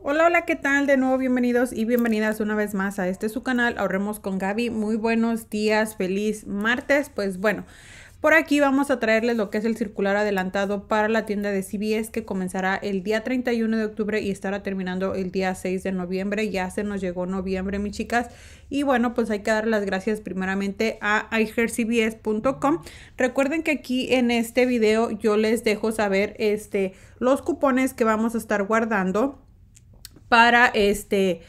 Hola, hola, ¿qué tal? De nuevo, bienvenidos y bienvenidas una vez más a este su canal Ahorremos con Gaby. Muy buenos días, feliz martes. Pues bueno, por aquí vamos a traerles lo que es el circular adelantado para la tienda de CBS que comenzará el día 31 de octubre y estará terminando el día 6 de noviembre. Ya se nos llegó noviembre, mis chicas. Y bueno, pues hay que dar las gracias primeramente a iHearCBS.com. Recuerden que aquí en este video yo les dejo saber este, los cupones que vamos a estar guardando para este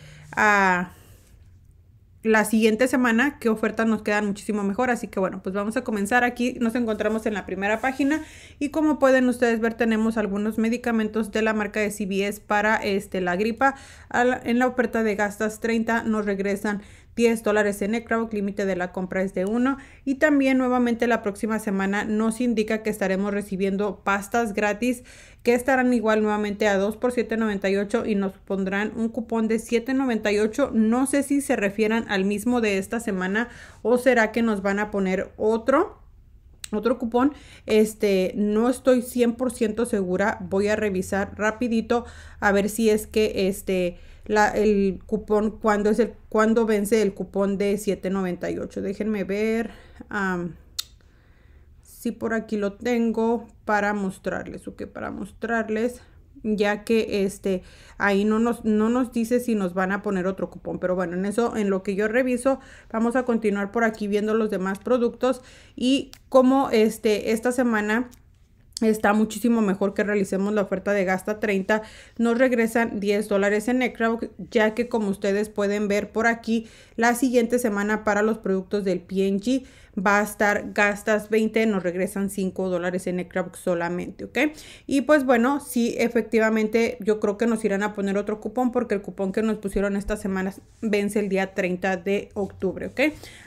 la siguiente semana qué ofertas nos quedan muchísimo mejor. Así que bueno, pues vamos a comenzar aquí. Nos encontramos en la primera página y como pueden ustedes ver tenemos algunos medicamentos de la marca de CBS para este, la gripa. en la oferta de gastas 30 nos regresan 10 dólares en el límite de la compra es de 1 y también nuevamente la próxima semana nos indica que estaremos recibiendo pastas gratis que estarán igual nuevamente a 2 por 7.98 y nos pondrán un cupón de 7.98. No sé si se refieran al mismo de esta semana o será que nos van a poner otro otro cupón, este no estoy 100% segura, voy a revisar rapidito a ver si es que este la, el cupón, cuando es el, cuando vence el cupón de 7.98. Déjenme ver si por aquí lo tengo para mostrarles, o que para mostrarles ya que este ahí no nos, no nos dice si nos van a poner otro cupón pero bueno en eso en lo que yo reviso vamos a continuar por aquí viendo los demás productos y como este esta semana está muchísimo mejor que realicemos la oferta de gasta 30. Nos regresan 10 dólares en Necro, ya que como ustedes pueden ver por aquí, la siguiente semana para los productos del PNG va a estar gastas 20, nos regresan 5 dólares en Ecrabox solamente, ¿ok? Y pues bueno, sí, efectivamente, yo creo que nos irán a poner otro cupón porque el cupón que nos pusieron estas semanas vence el día 30 de octubre, ¿ok?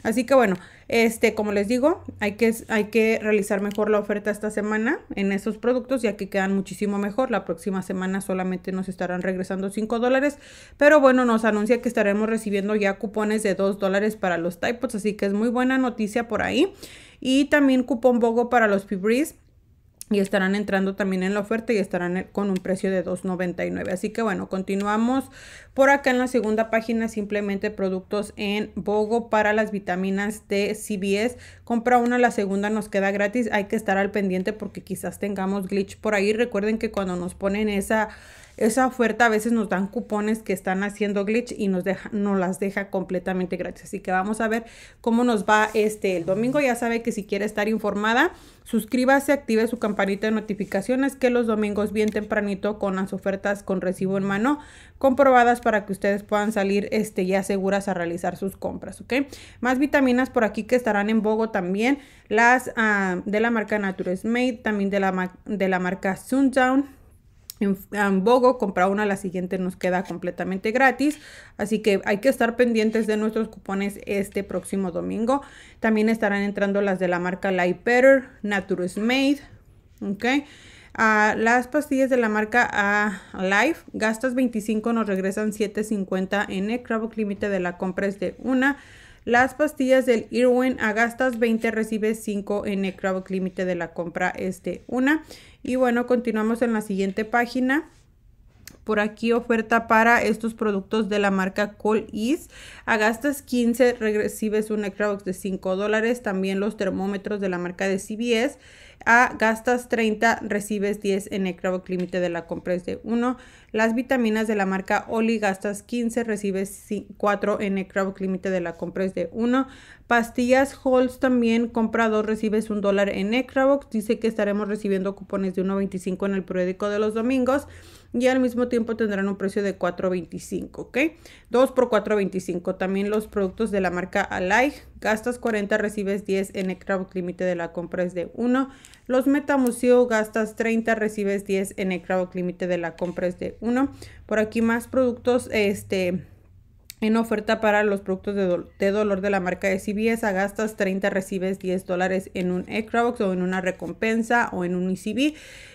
Así que bueno, este, como les digo, hay que, hay que realizar mejor la oferta esta semana en esos productos ya que quedan muchísimo mejor. La próxima semana solamente nos estarán regresando 5 dólares, pero bueno, nos anuncia que estaremos recibiendo ya cupones de 2 dólares para los typos, así que es muy buena noticia por ahí. Y también cupón BOGO para los Fibris y estarán entrando también en la oferta y estarán eh, con un precio de 2.99. Así que bueno, continuamos por acá en la segunda página, simplemente productos en Bogo para las vitaminas de CBS. Compra una, la segunda nos queda gratis. Hay que estar al pendiente porque quizás tengamos glitch por ahí. Recuerden que cuando nos ponen esa esa oferta a veces nos dan cupones que están haciendo glitch y nos, no las deja completamente gratis. Así que vamos a ver cómo nos va este el domingo. Ya sabe que si quiere estar informada, suscríbase, active su campanita de notificaciones que los domingos bien tempranito con las ofertas con recibo en mano comprobadas para que ustedes puedan salir este, ya seguras a realizar sus compras, ¿ok? Más vitaminas por aquí que estarán en Bogo también, las ah, de la marca Nature's Made, también de la, de la marca Sundown en, Bogo, compra una, la siguiente nos queda completamente gratis. Así que hay que estar pendientes de nuestros cupones este próximo domingo. También estarán entrando las de la marca Life Better, Naturus Made, ¿ok? Ah, las pastillas de la marca a ah, Life, gastas 25, nos regresan 7.50 en el Crabbook límite de la compra es de una. Las pastillas del Irwin a gastas 20 recibe 5 en el crowd límite de la compra este una. Y bueno, continuamos en la siguiente página. Por aquí oferta para estos productos de la marca Col East. A gastas 15 recibes un Ecrabox de 5 dólares. También los termómetros de la marca de CBS. A gastas 30 recibes 10 en Ecrabox Límite de la compra es de 1. Las vitaminas de la marca Oli gastas 15 recibes 4 en Ecrabox Límite de la compra es de 1. Pastillas Holz también compra 2 recibes 1 dólar en Ecrabox. Dice que estaremos recibiendo cupones de 1.25 en el periódico de los domingos. Y al mismo tiempo tendrán un precio de 4.25, ¿ok? 2 por 4.25. También los productos de la marca Alive, Gastas 40, recibes 10 en el crowd Límite de la compra es de 1. Los Metamuseo gastas 30, recibes 10 en el crowd Límite de la compra es de 1. Por aquí más productos, este en oferta para los productos de, dolor de la marca de CBS. A gastas 30 recibes 10 dólares en un eCraBox o en una recompensa o en un ICB. E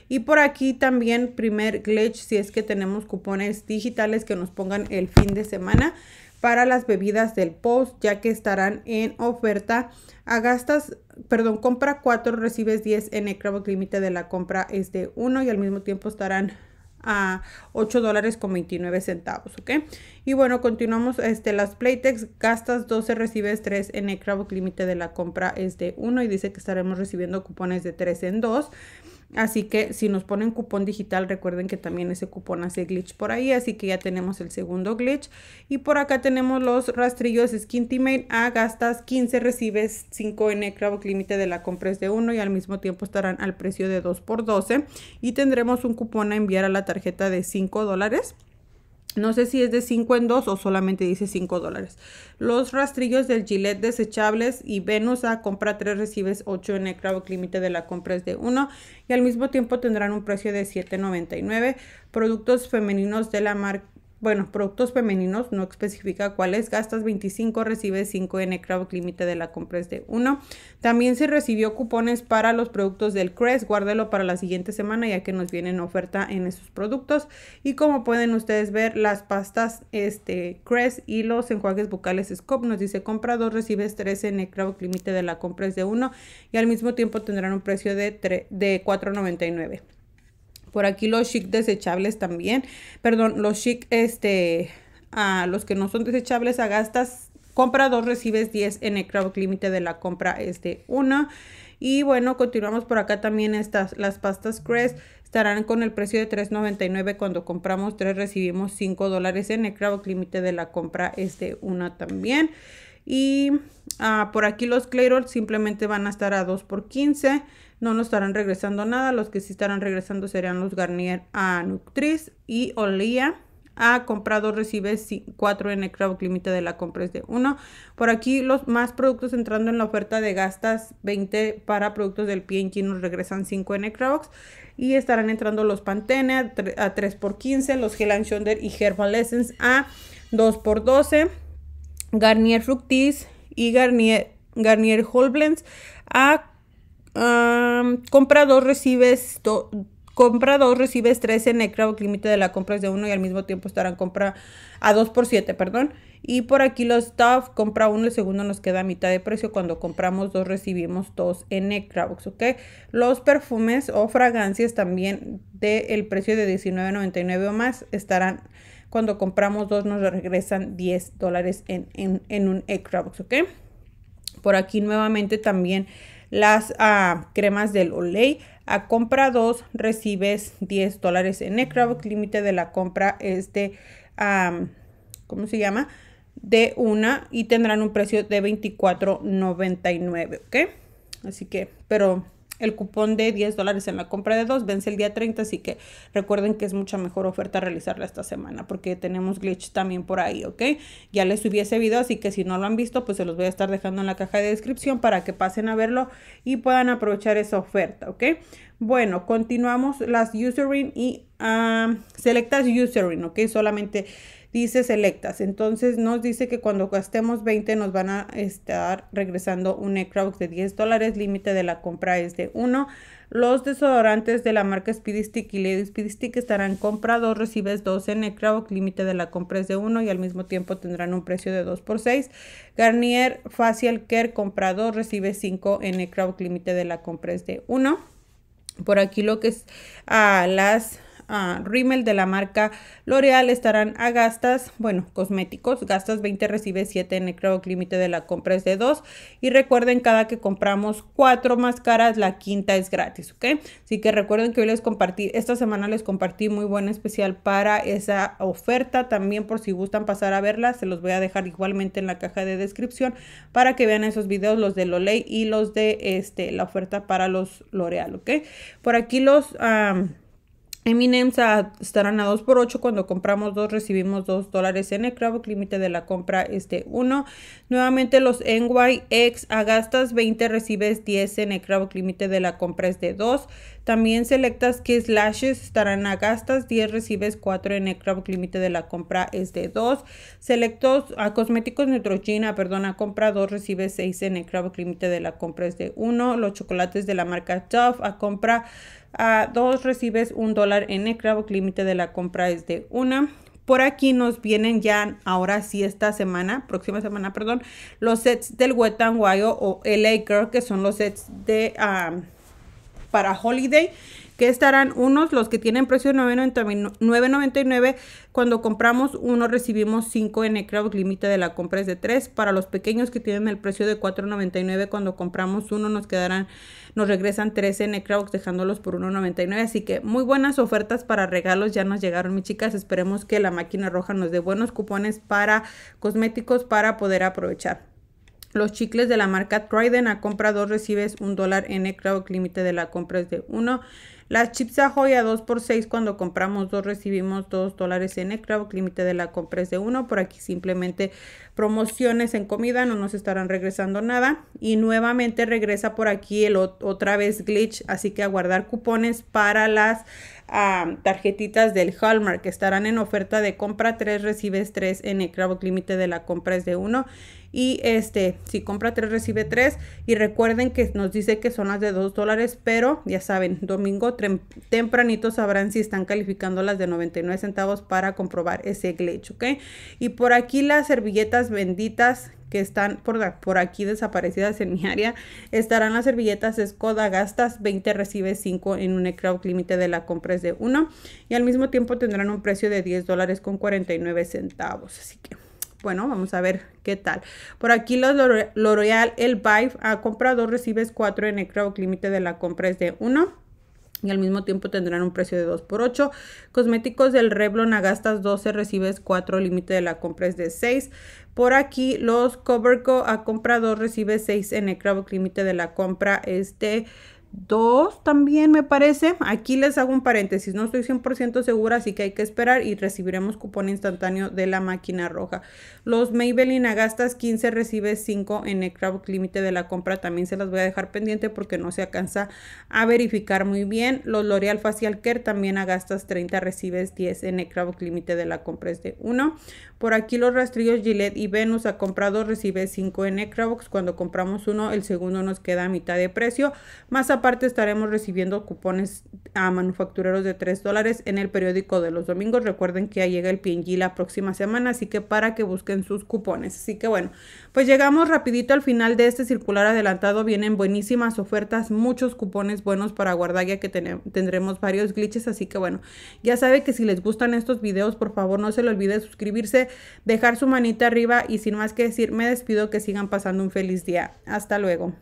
y por aquí también primer glitch si es que tenemos cupones digitales que nos pongan el fin de semana para las bebidas del post ya que estarán en oferta a gastas perdón compra 4 recibes 10 en eCraBox. límite de la compra es de 1 y al mismo tiempo estarán a 8 dólares con 29 centavos, ¿ok? Y bueno, continuamos, este, las Playtex gastas 12, recibes 3 en el Crabbook. límite de la compra es de 1 y dice que estaremos recibiendo cupones de 3 en 2. Así que si nos ponen cupón digital, recuerden que también ese cupón hace glitch por ahí. Así que ya tenemos el segundo glitch. Y por acá tenemos los rastrillos teammate A gastas 15, recibes 5 en Ecravox. Límite de la compra es de 1 y al mismo tiempo estarán al precio de 2 por 12. Y tendremos un cupón a enviar a la tarjeta de 5 dólares. No sé si es de 5 en 2 o solamente dice 5 dólares. Los rastrillos del Gillette desechables y Venus a compra 3 recibes 8 en el límite de la compra es de 1 y al mismo tiempo tendrán un precio de $7.99. Productos femeninos de la marca bueno, productos femeninos, no especifica cuáles, gastas 25, recibes 5 en el crowd límite de la compra es de 1. También se recibió cupones para los productos del Crest. guárdelo para la siguiente semana ya que nos vienen oferta en esos productos. Y como pueden ustedes ver, las pastas este, y los enjuagues bucales Scope nos dice compra 2, recibes 3 en el crowd límite de la compra es de 1 y al mismo tiempo tendrán un precio de, de 4.99. Por aquí los chic desechables también. Perdón, los chic, este, a los que no son desechables, a gastas, compra 2, recibes 10 en el crowd límite de la compra, este, 1. Y bueno, continuamos por acá también estas, las pastas Crest estarán con el precio de $3.99 cuando compramos 3 recibimos 5 dólares en el crowd límite de la compra este una también y ah, por aquí los claro simplemente van a estar a 2 por 15 no nos estarán regresando nada. Los que sí estarán regresando serán los Garnier a Nutriz y Olía ha comprado recibe 4 en crowd límite de la compra es de 1. Por aquí los más productos entrando en la oferta de gastas 20 para productos del pie que nos regresan 5 n y estarán entrando los Pantene a 3 x 15, los Helen Shonder y Herbal Essence a 2 x 12, Garnier Fructis y Garnier Garnier a compra dos, recibes compra dos, recibes tres en el límite de la compra es de uno y al mismo tiempo estarán compra a dos por siete, perdón. Y por aquí los stuff, compra uno, el segundo nos queda a mitad de precio. Cuando compramos dos, recibimos dos en Ecrabox, ¿ok? Los perfumes o fragancias también del precio de $19.99 o más estarán, cuando compramos dos, nos regresan 10 dólares en, un Ecrabox, ¿ok? Por aquí nuevamente también las ah, cremas del Olay. A compra 2 recibes 10 dólares en Necrobox. Límite de la compra es de, ¿cómo se llama? De una y tendrán un precio de $24.99, ¿ok? Así que, pero el cupón de 10 dólares en la compra de dos vence el día 30, así que recuerden que es mucha mejor oferta realizarla esta semana porque tenemos glitch también por ahí, ¿ok? Ya les subí ese video, así que si no lo han visto, pues se los voy a estar dejando en la caja de descripción para que pasen a verlo y puedan aprovechar esa oferta, ¿ok? Bueno, continuamos las userin y ah, selectas userin ¿ok? Solamente dice selectas. Entonces nos dice que cuando gastemos 20 nos van a estar regresando un Ecrox de 10 dólares. Límite de la compra es de 1. Los desodorantes de la marca Speedy Stick y Lady speed Stick estarán comprados. Recibes 2 en Ecrox. Límite de la compra es de 1 y al mismo tiempo tendrán un precio de 2 por 6. Garnier Facial Care comprador. Recibes 5 en Ecrox. Límite de la compra es de 1. Por aquí lo que es a ah, las uh, rímel de la marca L'Oreal estarán a gastas, bueno, cosméticos. Gastas 20, recibe 7 en el creo límite de la compra es de 2. Y recuerden, cada que compramos 4 máscaras, la quinta es gratis, ¿ok? Así que recuerden que hoy les compartí, esta semana les compartí muy buen especial para esa oferta. También por si gustan pasar a verla, se los voy a dejar igualmente en la caja de descripción para que vean esos videos, los de Loley y los de este, la oferta para los L'Oreal, ¿ok? Por aquí los... Eminems estarán a 2 por 8 cuando compramos 2 recibimos 2 dólares en el este, El límite de la compra es de 1. Nuevamente los NYX a gastas 20 recibes 10 en el El límite de la compra es de 2. También selectas Kiss Lashes estarán a gastas 10 recibes 4 en el El límite de la compra es de 2. Selectos a cosméticos Neutrogena, perdón, a compra 2 recibes 6 en el El límite de la compra es de 1. Los chocolates de la marca Tough a compra a dos recibes un dólar en que límite de la compra es de una. Por aquí nos vienen ya ahora sí esta semana, próxima semana, perdón, los sets del Wild o LA Girl, que son los sets de... Ah, para Holiday que estarán unos los que tienen precio de 9.99 cuando compramos uno recibimos 5 en Ecraut, límite de la compra es de 3 para los pequeños que tienen el precio de 4.99 cuando compramos uno nos quedarán nos regresan 3 en Ecraut, dejándolos por 1.99 así que muy buenas ofertas para regalos ya nos llegaron mis chicas esperemos que la máquina roja nos dé buenos cupones para cosméticos para poder aprovechar los chicles de la marca Trident a compra 2 recibes un dólar en extra límite de la compra es de 1. Las chips a joya 2 por 6 cuando compramos 2 recibimos 2 dólares en extra límite de la compra es de 1. Por aquí simplemente promociones en comida no nos estarán regresando nada. Y nuevamente regresa por aquí el otra vez glitch. Así que aguardar cupones para las tarjetitas del Hallmark que estarán en oferta de compra 3 recibes 3 en extra límite de la compra es de 1. Y este, si compra tres, recibe tres. Y recuerden que nos dice que son las de dos dólares, pero ya saben, domingo tempranito sabrán si están calificando las de 99 centavos para comprobar ese glitch, ¿ok? Y por aquí las servilletas benditas que están por, por, aquí desaparecidas en mi área, estarán las servilletas Skoda Gastas 20 recibe 5 en un crowd límite de la compra es de 1 y al mismo tiempo tendrán un precio de 10 dólares con 49 centavos. Así que bueno, vamos a ver qué tal. Por aquí los L'Oreal, el Vive, a compra 2 recibes 4 en el crowd límite de la compra es de 1 y al mismo tiempo tendrán un precio de 2 por 8 Cosméticos del Revlon a gastas 12, recibes 4, límite de la compra es de 6. Por aquí los Coverco a compra 2, recibes 6 en el crowd límite de la compra es de 2 también me parece. Aquí les hago un paréntesis, no estoy 100% segura, así que hay que esperar y recibiremos cupón instantáneo de la máquina roja. Los Maybelline Agastas 15 recibes 5 en el crowd límite de la compra. También se las voy a dejar pendiente porque no se alcanza a verificar muy bien. Los L'Oreal Facial Care también Agastas 30 recibes 10 en el crowd límite de la compra es de 1. Por aquí los rastrillos Gillette y Venus ha comprado recibe 5 en Ecrabox Cuando compramos uno, el segundo nos queda a mitad de precio. Más aparte estaremos recibiendo cupones a manufactureros de 3 dólares en el periódico de los domingos. Recuerden que ya llega el PNG la próxima semana, así que para que busquen sus cupones. Así que bueno, pues llegamos rapidito al final de este circular adelantado. Vienen buenísimas ofertas, muchos cupones buenos para guardar ya que tendremos varios glitches. Así que bueno, ya sabe que si les gustan estos videos, por favor no se le olvide suscribirse dejar su manita arriba y sin más que decir, me despido, que sigan pasando un feliz día. Hasta luego.